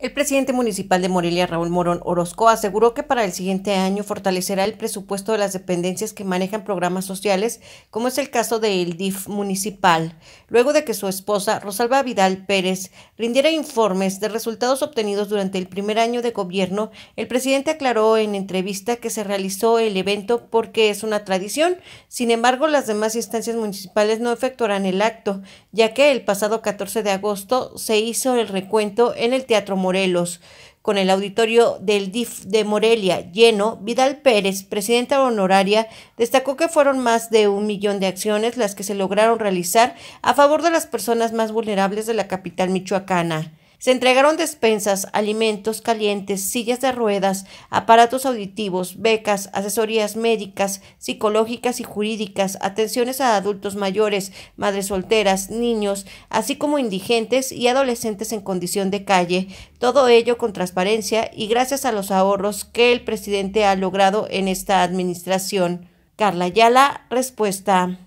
El presidente municipal de Morelia, Raúl Morón Orozco, aseguró que para el siguiente año fortalecerá el presupuesto de las dependencias que manejan programas sociales, como es el caso del DIF municipal, luego de que su esposa, Rosalba Vidal Pérez, rindiera informes de resultados obtenidos durante el primer año de gobierno. El presidente aclaró en entrevista que se realizó el evento porque es una tradición, sin embargo las demás instancias municipales no efectuarán el acto, ya que el pasado 14 de agosto se hizo el recuento en el Teatro Morelos. Con el auditorio del DIF de Morelia lleno, Vidal Pérez, presidenta honoraria, destacó que fueron más de un millón de acciones las que se lograron realizar a favor de las personas más vulnerables de la capital michoacana. Se entregaron despensas, alimentos calientes, sillas de ruedas, aparatos auditivos, becas, asesorías médicas, psicológicas y jurídicas, atenciones a adultos mayores, madres solteras, niños, así como indigentes y adolescentes en condición de calle, todo ello con transparencia y gracias a los ahorros que el presidente ha logrado en esta administración. Carla Yala, respuesta.